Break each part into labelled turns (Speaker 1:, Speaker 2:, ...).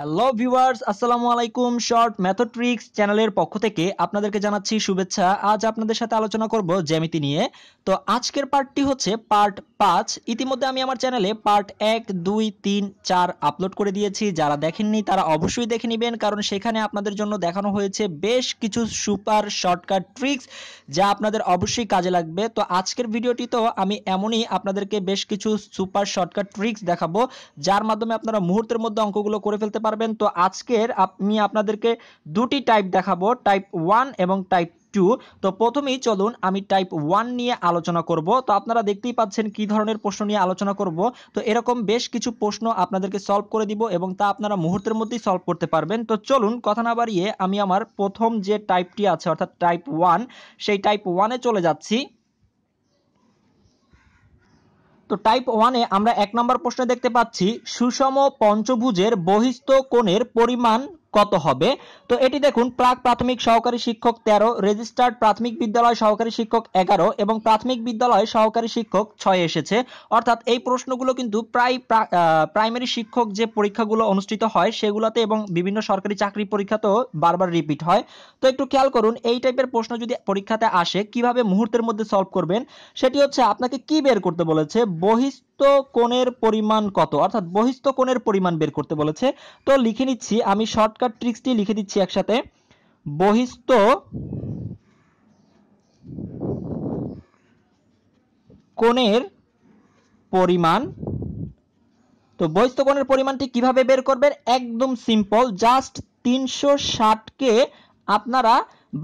Speaker 1: hello viewers আসসালামু আলাইকুম short ম্যাথোট্রিক্স চ্যানেলের পক্ষ থেকে আপনাদেরকে জানাচ্ছি শুভেচ্ছা আজ আপনাদের সাথে আলোচনা করব জ্যামিতি নিয়ে তো আজকের পার্টটি হচ্ছে পার্ট পাঁচ ইতিমধ্যে আমি আমার চ্যানেলে পার্ট এক দুই তিন চার আপলোড করে দিয়েছি যারা দেখেননি তারা অবশ্যই দেখে নেবেন কারণ সেখানে আপনাদের জন্য দেখানো হয়েছে বেশ কিছু সুপার শর্টকাট ট্রিক্স যা আপনাদের অবশ্যই কাজে লাগবে তো আজকের ভিডিওটি তো আমি এমনই আপনাদেরকে বেশ কিছু সুপার শর্টকাট ট্রিক্স দেখাবো যার মাধ্যমে আপনারা মুহূর্তের মধ্যে অঙ্কগুলো করে ফেলতে পারবেন তো আজকের আমি আপনাদেরকে দুটি টাইপ দেখাবো টাইপ ওয়ান এবং টাইপ টু তো প্রথমেই চলুন আমি টাইপ ওয়ান নিয়ে আলোচনা করব তো আপনারা দেখতেই পাচ্ছেন কি ধরনের প্রশ্ন নিয়ে আলোচনা করব তো এরকম বেশ কিছু প্রশ্ন আপনাদেরকে সলভ করে দিব এবং তা আপনারা মুহূর্তের মধ্যেই সলভ করতে পারবেন তো চলুন কথা না বাড়িয়ে আমি আমার প্রথম যে টাইপটি আছে অর্থাৎ টাইপ ওয়ান সেই টাইপ ওয়ানে চলে যাচ্ছি তো টাইপ ওয়ানে আমরা এক নম্বর প্রশ্নে দেখতে পাচ্ছি সুষম পঞ্চভুজের বহিস্থ কোণের পরিমাণ কত হবে তো এটি দেখুন প্রাক প্রাথমিক সহকারী শিক্ষক তেরো রেজিস্টার্ড প্রাথমিক বিদ্যালয় সহকারী শিক্ষক এগারো এবং প্রাথমিক বিদ্যালয় সহকারী শিক্ষক ছয় এসেছে অর্থাৎ এই প্রশ্নগুলো কিন্তু প্রায় প্রাইমারি শিক্ষক যে পরীক্ষাগুলো অনুষ্ঠিত হয় সেগুলোতে এবং বিভিন্ন সরকারি চাকরি পরীক্ষাতেও বারবার রিপিট হয় তো একটু খেয়াল করুন এই টাইপের প্রশ্ন যদি পরীক্ষাতে আসে কিভাবে মুহূর্তের মধ্যে সলভ করবেন সেটি হচ্ছে আপনাকে কি বের করতে বলেছে বহিস্থ কোণের পরিমাণ কত অর্থাৎ বহিস্থ কোণের পরিমাণ বের করতে বলেছে তো লিখে নিচ্ছি আমি শর্টকাট চমৎকার দিয়ে লিখে দিচ্ছি একসাথে বহিস্থ কোণের পরিমাণ তো বহিস্থ কোণের পরিমাণটি কিভাবে বের করবেন একদম সিম্পল জাস্ট তিনশো ষাটকে আপনারা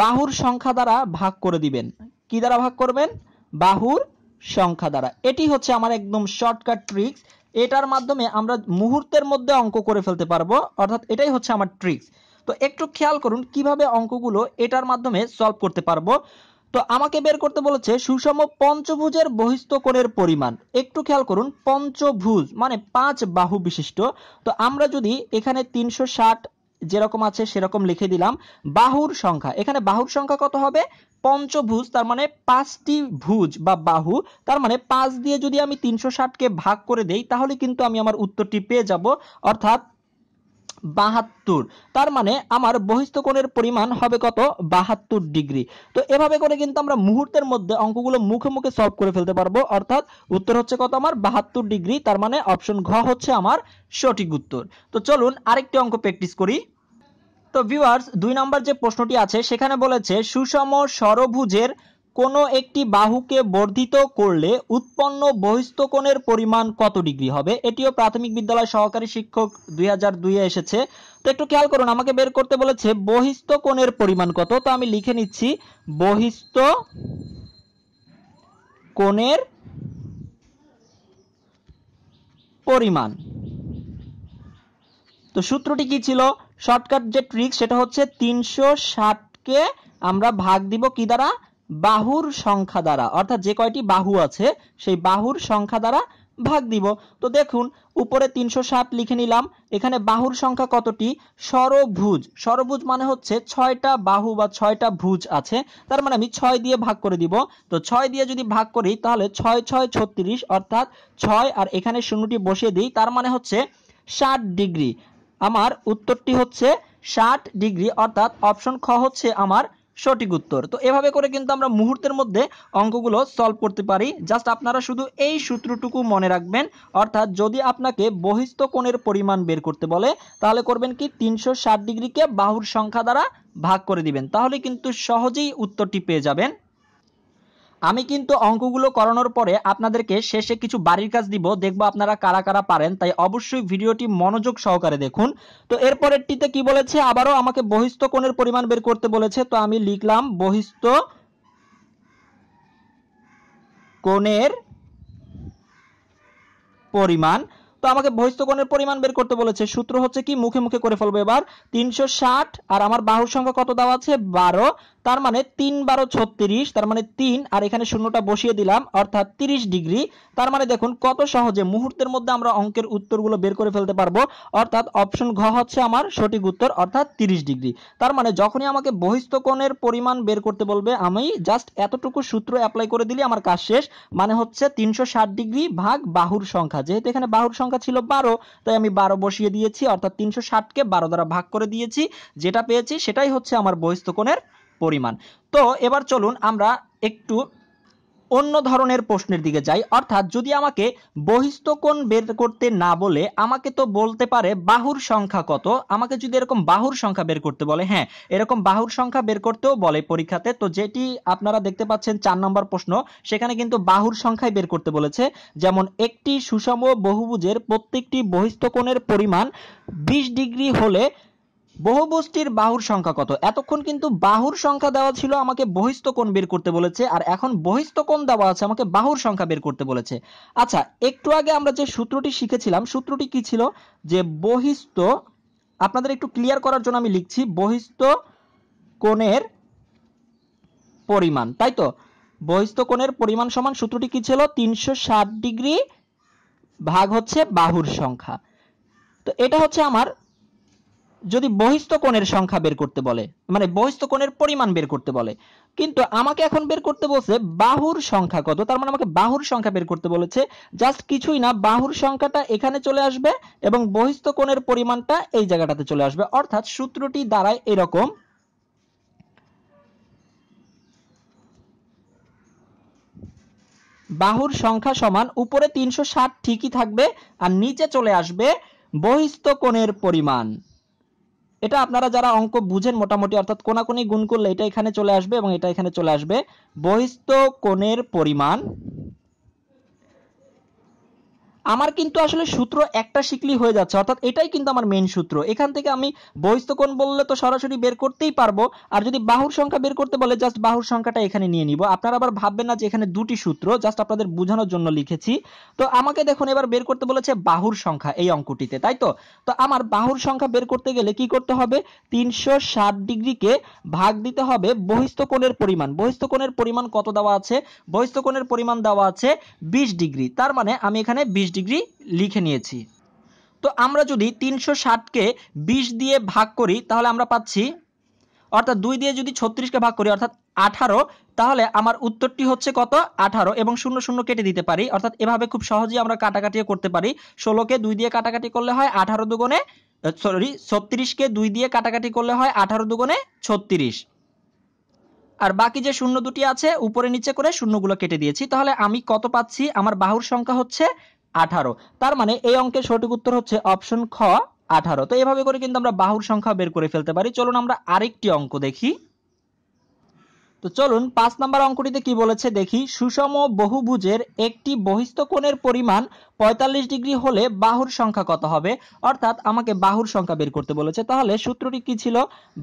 Speaker 1: বাহুর সংখ্যা দ্বারা ভাগ করে দিবেন কি দ্বারা ভাগ করবেন বাহুর সংখ্যা দ্বারা এটি হচ্ছে আমার একদম শর্টকাট ট্রিক্স এটার মাধ্যমে আমরা মুহূর্তের মধ্যে অঙ্ক করে ফেলতে পারবো অর্থাৎ এটাই হচ্ছে আমার ট্রিক্স তো একটু খেয়াল করুন কিভাবে অঙ্কগুলো এটার মাধ্যমে সলভ করতে পারবো তো আমাকে বের করতে বলেছে সুষম পঞ্চভুজের বহিস্থ কোণের পরিমাণ একটু খেয়াল করুন পঞ্চভুজ মানে পাঁচ বাহু বিশিষ্ট তো আমরা যদি এখানে তিনশো ষাট যেরকম আছে সেরকম লিখে দিলাম বাহুর সংখ্যা এখানে বাহুর সংখ্যা কত হবে পঞ্চভুজ তার মানে পাঁচটি ভুজ বা বাহু তার মানে পাঁচ দিয়ে যদি আমি তিনশো ষাটকে ভাগ করে দেই তাহলে কিন্তু আমি আমার উত্তরটি পেয়ে যাব অর্থাৎ বাহাত্তর তার মানে আমার বহিস্থকোণের পরিমাণ হবে কত বাহাত্তর ডিগ্রি তো এভাবে করে কিন্তু আমরা মুহূর্তের মধ্যে অঙ্কগুলো মুখে মুখে সলভ করে ফেলতে পারবো অর্থাৎ উত্তর হচ্ছে কত আমার বাহাত্তর ডিগ্রি তার মানে অপশন ঘ হচ্ছে আমার সঠিক উত্তর তো চলুন আরেকটি অঙ্ক প্র্যাকটিস করি তো ভিউয়ার্স দুই নম্বর যে প্রশ্নটি আছে সেখানে বলেছে সুষম সরভুজের কোনো একটি বাহুকে বর্ধিত করলে উৎপন্ন বহিস্থকোণের পরিমাণ কত ডিগ্রি হবে এটিও প্রাথমিক বিদ্যালয় সহকারী শিক্ষক দুই হাজার এসেছে তো একটু খেয়াল করুন আমাকে বের করতে বলেছে বহিস্থকোণের পরিমাণ কত তো আমি লিখে নিচ্ছি বহিস্থ কোণের পরিমাণ তো সূত্রটি কি ছিল শর্টকাট যে ট্রিক সেটা হচ্ছে তিনশো ষাটকে আমরা ভাগ দিব কি দ্বারা বাহুর সংখ্যা দ্বারা অর্থাৎ যে কয়টি বাহু আছে সেই বাহুর সংখ্যা দ্বারা ভাগ দিব তো দেখুন উপরে তিনশো ষাট লিখে নিলাম এখানে বাহুর সংখ্যা কতটি সরভুজ সরভুজ মানে হচ্ছে ছয়টা বাহু বা ছয়টা ভুজ আছে তার মানে আমি ছয় দিয়ে ভাগ করে দিব তো ছয় দিয়ে যদি ভাগ করি তাহলে ছয় ছয় ছত্রিশ অর্থাৎ ছয় আর এখানে শূন্যটি বসিয়ে দিই তার মানে হচ্ছে ষাট ডিগ্রি আমার উত্তরটি হচ্ছে ষাট ডিগ্রি অর্থাৎ অপশন খ হচ্ছে আমার সঠিক উত্তর তো এভাবে করে কিন্তু আমরা মুহূর্তের মধ্যে অঙ্কগুলো সলভ করতে পারি জাস্ট আপনারা শুধু এই সূত্রটুকু মনে রাখবেন অর্থাৎ যদি আপনাকে বহিস্থ কোণের পরিমাণ বের করতে বলে তাহলে করবেন কি তিনশো ডিগ্রিকে বাহুর সংখ্যা দ্বারা ভাগ করে দিবেন তাহলে কিন্তু সহজেই উত্তরটি পেয়ে যাবেন আমি কিন্তু অঙ্কগুলো করানোর পরে আপনাদেরকে শেষে কিছু বাড়ির কাজ দিব দেখবো আপনারা কারা কারা পারেন তাই অবশ্যই ভিডিওটি মনোযোগ সহকারে দেখুন তো এরপরেরটিতে কি বলেছে আবারও আমাকে বহিস্থ কোণের পরিমাণ বের করতে বলেছে তো আমি লিখলাম বহিস্থ কোণের পরিমাণ তো আমাকে কোণের পরিমাণ বের করতে বলেছে সূত্র হচ্ছে কি মুখে মুখে করে ফেলবো এবার তিনশো আর আমার বাহুর সংখ্যা কত দেওয়া আছে বারো তার মানে তিন বারো ছত্রিশ তার মানে তিন আর এখানে শূন্যটা বসিয়ে দিলাম অর্থাৎ তিরিশ ডিগ্রি তার মানে দেখুন কত সহজে মুহূর্তের মধ্যে আমরা অঙ্কের উত্তরগুলো বের করে ফেলতে পারবো অর্থাৎ অপশন ঘ হচ্ছে আমার সঠিক উত্তর অর্থাৎ তিরিশ ডিগ্রি তার মানে যখনই আমাকে বহিস্তকোণের পরিমাণ বের করতে বলবে আমি জাস্ট এতটুকু সূত্র অ্যাপ্লাই করে দিলে আমার কাজ শেষ মানে হচ্ছে তিনশো ডিগ্রি ভাগ বাহুর সংখ্যা যেহেতু এখানে বাহুর সংখ্যা ছিল বারো তাই আমি বারো বসিয়ে দিয়েছি অর্থাৎ তিনশো ষাটকে বারো দ্বারা ভাগ করে দিয়েছি যেটা পেয়েছি সেটাই হচ্ছে আমার বহিস্তকোণের পরিমাণ তো এবার চলুন আমরা একটু অন্য ধরনের প্রশ্নের দিকে যাই অর্থাৎ যদি আমাকে বহিস্থ কোণ বের করতে না বলে আমাকে তো বলতে পারে বাহুর সংখ্যা কত আমাকে যদি এরকম বাহুর সংখ্যা বের করতে বলে হ্যাঁ এরকম বাহুর সংখ্যা বের করতেও বলে পরীক্ষাতে তো যেটি আপনারা দেখতে পাচ্ছেন চার নম্বর প্রশ্ন সেখানে কিন্তু বাহুর সংখ্যায় বের করতে বলেছে যেমন একটি সুষম বহুভুজের প্রত্যেকটি বহিস্থ কোণের পরিমাণ বিশ ডিগ্রি হলে বহুবস্তির বাহুর সংখ্যা কত এতক্ষণ কিন্তু বাহুর সংখ্যা দেওয়া ছিল আমাকে বহিস্ত কোণ বের করতে বলেছে আর এখন বহিস্ত কোণ দেওয়া আছে আমাকে বাহুর সংখ্যা বের করতে বলেছে আচ্ছা একটু আগে আমরা যে সূত্রটি শিখেছিলাম সূত্রটি কি ছিল যে বহিস্ত আপনাদের একটু ক্লিয়ার করার জন্য আমি লিখছি বহিস্থ কোণের পরিমাণ তাই তো বহিস্ত কোণের পরিমাণ সমান সূত্রটি কি ছিল তিনশো ডিগ্রি ভাগ হচ্ছে বাহুর সংখ্যা তো এটা হচ্ছে আমার যদি বহিস্থ কোণের সংখ্যা বের করতে বলে মানে বহিস্থ কোণের পরিমাণ বের করতে বলে কিন্তু আমাকে এখন বের করতে বলছে বাহুর সংখ্যা কত তার মানে আমাকে বাহুর সংখ্যা বের করতে বলেছে জাস্ট কিছুই না বাহুর সংখ্যাটা এখানে চলে আসবে এবং বহিস্থ কোণের পরিমাণটা এই জায়গাটাতে চলে আসবে অর্থাৎ সূত্রটি দ্বারায় এরকম বাহুর সংখ্যা সমান উপরে তিনশো ঠিকই থাকবে আর নিচে চলে আসবে বহিস্থ কোণের পরিমাণ এটা আপনারা যারা অঙ্ক বুঝেন মোটামুটি অর্থাৎ কোনাকুনি গুণ করলে এটা এখানে চলে আসবে এবং এটা এখানে চলে আসবে বহিস্থ কোণের পরিমাণ আমার কিন্তু আসলে সূত্র একটা শিখলি হয়ে যাচ্ছে অর্থাৎ এটাই কিন্তু আমার মেন সূত্র এখান থেকে আমি বহিস্তকোণ বললে তো সরাসরি বের করতেই পারবো আর যদি বাহুর সংখ্যা বের করতে বলে জাস্ট বাহুর সংখ্যাটা এখানে নিয়ে নিব আপনারা আবার ভাববেন না যে এখানে দুটি সূত্র জাস্ট আপনাদের বোঝানোর জন্য লিখেছি তো আমাকে দেখুন এবার বের করতে বলেছে বাহুর সংখ্যা এই অঙ্কটিতে তাই তো তো আমার বাহুর সংখ্যা বের করতে গেলে কি করতে হবে তিনশো ষাট ডিগ্রিকে ভাগ দিতে হবে বহিস্তকোণের পরিমাণ বহিস্তকোণের পরিমাণ কত দেওয়া আছে বহিস্তকোণের পরিমাণ দেওয়া আছে বিশ ডিগ্রি তার মানে আমি এখানে বিশ ডিগ্রি লিখে নিয়েছি তো আমরা যদি তিনশো কে বিশ দিয়ে ভাগ করি তাহলে আমরা পাচ্ছি অর্থাৎ দুই দিয়ে যদি ছত্রিশকে ভাগ করি অর্থাৎ আঠারো তাহলে আমার উত্তরটি হচ্ছে কত আঠারো এবং শূন্য শূন্য কেটে দিতে পারি অর্থাৎ এভাবে খুব সহজেই আমরা কাটাকাটি করতে পারি ষোলোকে দুই দিয়ে কাটাকাটি করলে হয় আঠারো দুগুণে সরি ছত্রিশকে দুই দিয়ে কাটাকাটি করলে হয় আঠারো দুগুণে ছত্রিশ আর বাকি যে শূন্য দুটি আছে উপরে নিচে করে শূন্যগুলো কেটে দিয়েছি তাহলে আমি কত পাচ্ছি আমার বাহুর সংখ্যা হচ্ছে আঠারো তার মানে এই অঙ্কের সঠিক উত্তর হচ্ছে অপশন খ আঠারো তো এভাবে করে কিন্তু আমরা বাহুর সংখ্যা বের করে ফেলতে পারি চলুন আমরা আরেকটি অঙ্ক দেখি তো চলুন পাঁচ নাম্বার অঙ্কটিতে কি বলেছে দেখি সুষম বহুভুজের একটি বহিস্থ কোণের পরিমাণ ৪৫ ডিগ্রি হলে বাহুর সংখ্যা কত হবে অর্থাৎ আমাকে বাহুর সংখ্যা বের করতে বলেছে তাহলে সূত্রটি কি ছিল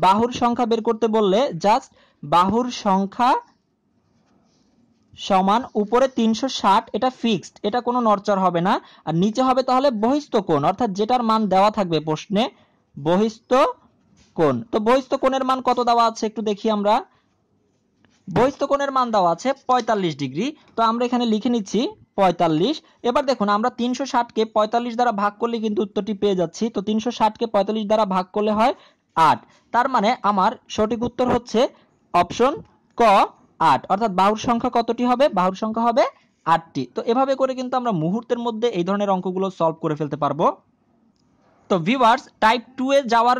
Speaker 1: বাহুর সংখ্যা বের করতে বললে জাস্ট বাহুর সংখ্যা সমান উপরে তিনশো এটা ফিক্সড এটা কোনো নড়চড় হবে না আর নিচে হবে তাহলে বহিস্ত কোণ অর্থাৎ যেটার মান দেওয়া থাকবে প্রশ্নে বহিস্ত কোণ তো বহিস্ত কোণের মান কত দেওয়া আছে একটু দেখি আমরা বহিস্ত কোণের মান দেওয়া আছে ৪৫ ডিগ্রি তো আমরা এখানে লিখে নিচ্ছি ৪৫ এবার দেখুন আমরা তিনশো ষাটকে পঁয়তাল্লিশ দ্বারা ভাগ করলে কিন্তু উত্তরটি পেয়ে যাচ্ছি তো তিনশো ষাটকে পঁয়তাল্লিশ দ্বারা ভাগ করলে হয় আট তার মানে আমার সঠিক উত্তর হচ্ছে অপশন ক আট অর্থাৎ বাহুর সংখ্যা কতটি হবে বাহুর সংখ্যা হবে আটটি তো এভাবে করে কিন্তু আমরা মুহূর্তের মধ্যে এই ধরনের অঙ্কগুলো সলভ করে ফেলতে পারবো তো ভিভার্স টাইপ টু এ যাওয়ার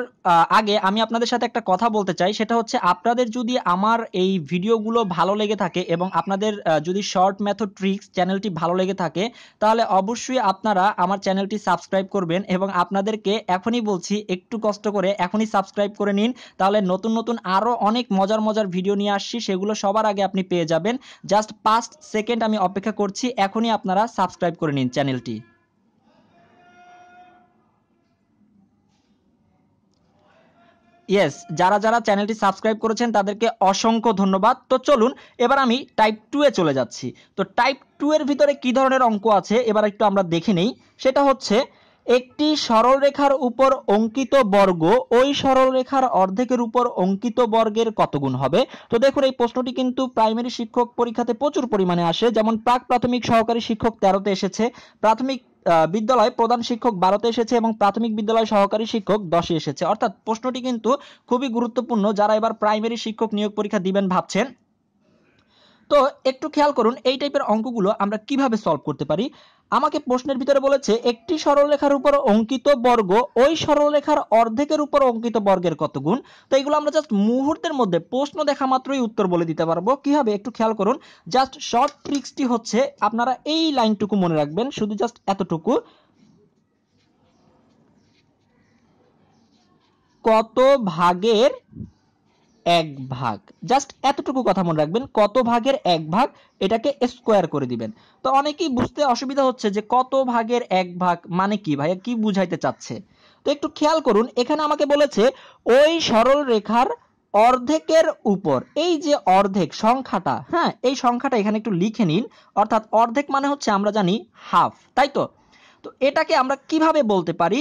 Speaker 1: আগে আমি আপনাদের সাথে একটা কথা বলতে চাই সেটা হচ্ছে আপনাদের যদি আমার এই ভিডিওগুলো ভালো লেগে থাকে এবং আপনাদের যদি শর্ট মেথড ট্রিক্স চ্যানেলটি ভালো লেগে থাকে তাহলে অবশ্যই আপনারা আমার চ্যানেলটি সাবস্ক্রাইব করবেন এবং আপনাদেরকে এখনই বলছি একটু কষ্ট করে এখনই সাবস্ক্রাইব করে নিন তাহলে নতুন নতুন আরও অনেক মজার মজার ভিডিও নিয়ে আসছি সেগুলো সবার আগে আপনি পেয়ে যাবেন জাস্ট পাঁচ সেকেন্ড আমি অপেক্ষা করছি এখনই আপনারা সাবস্ক্রাইব করে নিন চ্যানেলটি ইয়েস যারা যারা চ্যানেলটি সাবস্ক্রাইব করেছেন তাদেরকে অসংখ্য ধন্যবাদ তো চলুন এবার আমি টাইপ টু এ চলে যাচ্ছি তো টাইপ টু এর ভিতরে কি ধরনের অঙ্ক আছে এবার একটু আমরা দেখে নেই সেটা হচ্ছে একটি সরলরেখার উপর অঙ্কিত বর্গ ওই সরলরেখার অর্ধেকের উপর অঙ্কিত বর্গের কত গুণ হবে তো দেখুন এই প্রশ্নটি কিন্তু প্রাইমারি শিক্ষক পরীক্ষাতে প্রচুর পরিমাণে আসে যেমন প্রাক প্রাথমিক সহকারী শিক্ষক তেরোতে এসেছে প্রাথমিক বিদ্যালয় প্রধান শিক্ষক বারোতে এসেছে এবং প্রাথমিক বিদ্যালয় সহকারী শিক্ষক দশে এসেছে অর্থাৎ প্রশ্নটি কিন্তু খুবই গুরুত্বপূর্ণ যারা এবার প্রাইমারি শিক্ষক নিয়োগ পরীক্ষা দিবেন ভাবছেন তো একটু খেয়াল করুন এই টাইপের অঙ্কগুলো আমরা কিভাবে সলভ করতে পারি আমাকে প্রশ্নের ভিতরে বলেছে একটি সরলরেখার উপর অঙ্কিত বর্গ ওই সরলরেখার অর্ধেকের উপর অঙ্কিত বর্গের কত গুণ তো এগুলো আমরা জাস্ট মুহূর্তের মধ্যে প্রশ্ন দেখা মাত্রই উত্তর বলে দিতে পারবো কীভাবে একটু খেয়াল করুন জাস্ট শর্ট ট্রিক্সটি হচ্ছে আপনারা এই লাইনটুকু মনে রাখবেন শুধু জাস্ট এতটুকু কত ভাগের এক ভাগ জাস্ট এতটুকু কথা মনে রাখবেন কত ভাগের এক ভাগ এটাকে স্কোয়ার করে দিবেন তো অনেকেই বুঝতে অসুবিধা হচ্ছে যে কত ভাগের এক ভাগ মানে কি ভাইয়া কি বুঝাইতে চাচ্ছে তো একটু খেয়াল করুন এখানে আমাকে বলেছে ওই সরল রেখার অর্ধেকের উপর এই যে অর্ধেক সংখ্যাটা হ্যাঁ এই সংখ্যাটা এখানে একটু লিখে নিন অর্থাৎ অর্ধেক মানে হচ্ছে আমরা জানি হাফ তাই তো তো এটাকে আমরা কিভাবে বলতে পারি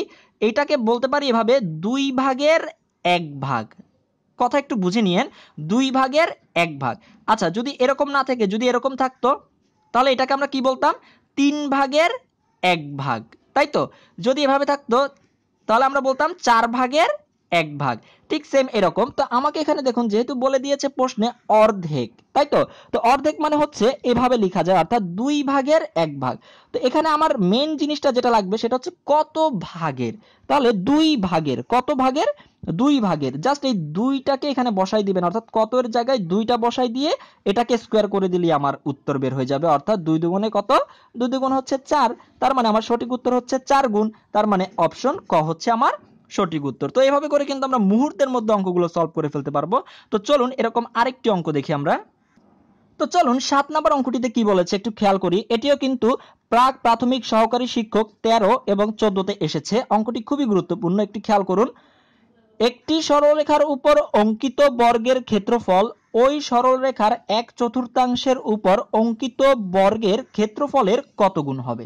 Speaker 1: এটাকে বলতে পারি এভাবে দুই ভাগের এক ভাগ কথা একটু বুঝে নিয়েন দুই ভাগের এক ভাগ আচ্ছা যদি এরকম না থেকে যদি এরকম থাকতো তাহলে এটাকে আমরা কি বলতাম তিন ভাগের এক ভাগ তাই তো যদি এভাবে থাকতো তাহলে আমরা বলতাম চার ভাগের এক ভাগ ঠিক সেম এরকম তো আমাকে এখানে দেখুন যেহেতু বলে দিয়েছে প্রশ্নে অর্ধেক তাই তো তো অর্ধেক মানে হচ্ছে এভাবে লেখা যায় অর্থাৎ দুই ভাগের এক ভাগ তো এখানে আমার মেন জিনিসটা যেটা লাগবে সেটা হচ্ছে কত ভাগের তাহলে দুই ভাগের কত ভাগের দুই ভাগের জাস্ট এই দুইটাকে এখানে বসাই দিবেন অর্থাৎ কতের জায়গায় দুইটা বসাই দিয়ে এটাকে স্কোয়ার করে দিলে আমার উত্তর বের হয়ে যাবে অর্থাৎ দুই দুগুণে কত দুই দুগুণ হচ্ছে চার তার মানে আমার সঠিক উত্তর হচ্ছে চার গুণ তার মানে অপশন ক হচ্ছে আমার সঠিক উত্তর তো এইভাবে করে কিন্তু আমরা মুহূর্তের মধ্যে অঙ্কগুলো সলভ করে ফেলতে পারবো তো চলুন এরকম আরেকটি অঙ্ক দেখি আমরা তো চলুন সাত নাম্বার অঙ্কটিতে কি বলেছে একটু খেয়াল করি এটিও কিন্তু প্রাক প্রাথমিক সহকারী শিক্ষক ১৩ এবং চোদ্দতে এসেছে অঙ্কটি খুবই গুরুত্বপূর্ণ একটি খেয়াল করুন একটি সরলরেখার উপর অঙ্কিত বর্গের ক্ষেত্রফল ওই সরলরেখার এক চতুর্থাংশের উপর অঙ্কিত বর্গের ক্ষেত্রফলের কত গুণ হবে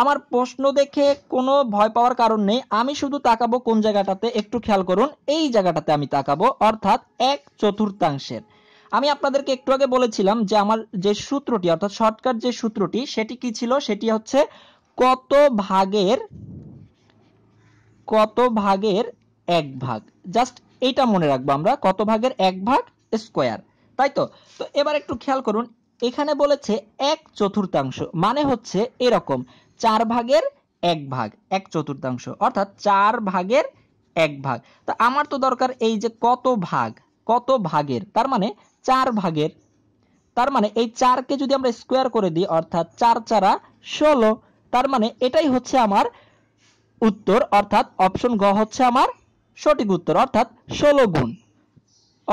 Speaker 1: আমার প্রশ্ন দেখে কোনো ভয় পাওয়ার কারণ নেই আমি শুধু তাকাবো কোন জায়গাটাতে একটু খেয়াল করুন এই জায়গাটাতে আমি তাকাবো অর্থাৎ এক চতুর্থাংশের আমি আপনাদেরকে একটু আগে বলেছিলাম যে আমার যে সূত্রটি অর্থাৎ শর্টকাট যে সূত্রটি সেটি কি ছিল সেটি হচ্ছে কত ভাগের কত ভাগের এক ভাগ জাস্ট এইটা মনে রাখবো আমরা কত ভাগের এক ভাগ স্কোয়ার তাই তো তো এবার একটু খেয়াল করুন এখানে বলেছে এক চতুর্থাংশ মানে হচ্ছে এরকম চার ভাগের এক ভাগ এক চতুর্থাংশ অর্থাৎ চার ভাগের এক ভাগ তা আমার তো দরকার এই যে কত ভাগ কত ভাগের তার মানে চার ভাগের তার মানে এই চারকে যদি আমরা স্কোয়ার করে দিই অর্থাৎ চার চারা ষোলো তার মানে এটাই হচ্ছে আমার উত্তর অর্থাৎ অপশন গ হচ্ছে আমার সঠিক উত্তর অর্থাৎ ষোলো গুণ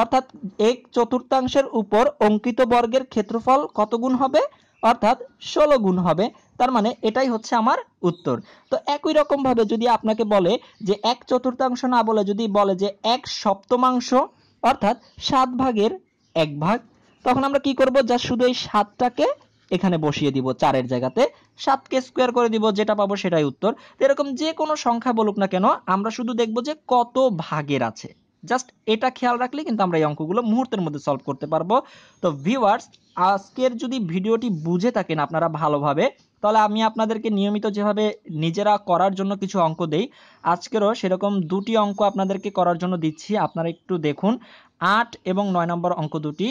Speaker 1: অর্থাৎ এক চতুর্থাংশের উপর অঙ্কিত বর্গের ক্ষেত্রফল কত গুণ হবে অর্থাৎ ষোলো গুণ হবে তার মানে এটাই হচ্ছে আমার উত্তর তো একই রকমভাবে যদি আপনাকে বলে যে এক চতুর্থাংশ না বলে যদি বলে যে এক সপ্তমাংশ অর্থাৎ সাত ভাগের এক ভাগ তখন আমরা কি করব যা শুধু এই সাতটাকে এখানে বসিয়ে দিব চারের জায়গাতে সাতকে স্কোয়ার করে দিব যেটা পাবো সেটাই উত্তর এরকম যে কোনো সংখ্যা বলুক না কেন আমরা শুধু দেখব যে কত ভাগের আছে জাস্ট এটা খেয়াল রাখলে কিন্তু আমরা এই অঙ্কগুলো মুহূর্তের মধ্যে সলভ করতে পারবো তো ভিউয়ার্স আজকের যদি ভিডিওটি বুঝে থাকেন আপনারা ভালোভাবে তাহলে আমি আপনাদেরকে নিয়মিত যেভাবে নিজেরা করার জন্য কিছু অঙ্ক দেই আজকেরও সেরকম দুটি অঙ্ক আপনাদেরকে করার জন্য দিচ্ছি আপনারা একটু দেখুন আট এবং নয় নম্বর অঙ্ক দুটি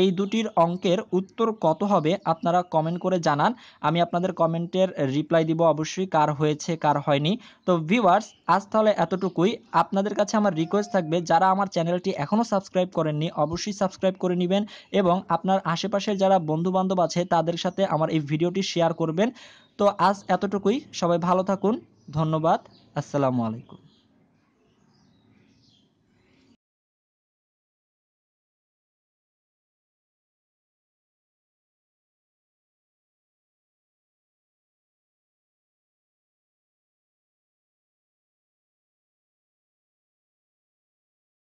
Speaker 1: এই দুটির অঙ্কের উত্তর কত হবে আপনারা কমেন্ট করে জানান আমি আপনাদের কমেন্টের রিপ্লাই দিব অবশ্যই কার হয়েছে কার হয়নি তো ভিউয়ার্স আজ তাহলে এতটুকুই আপনাদের কাছে আমার রিকোয়েস্ট থাকবে যারা আমার চ্যানেলটি এখনও সাবস্ক্রাইব করেননি অবশ্যই সাবস্ক্রাইব করে নেবেন এবং আপনার আশেপাশে যারা বন্ধুবান্ধব আছে তাদের সাথে আমার এই ভিডিওটি শেয়ার করবেন তো আজ এতটুকুই সবাই ভালো থাকুন ধন্যবাদ আসসালামু আলাইকুম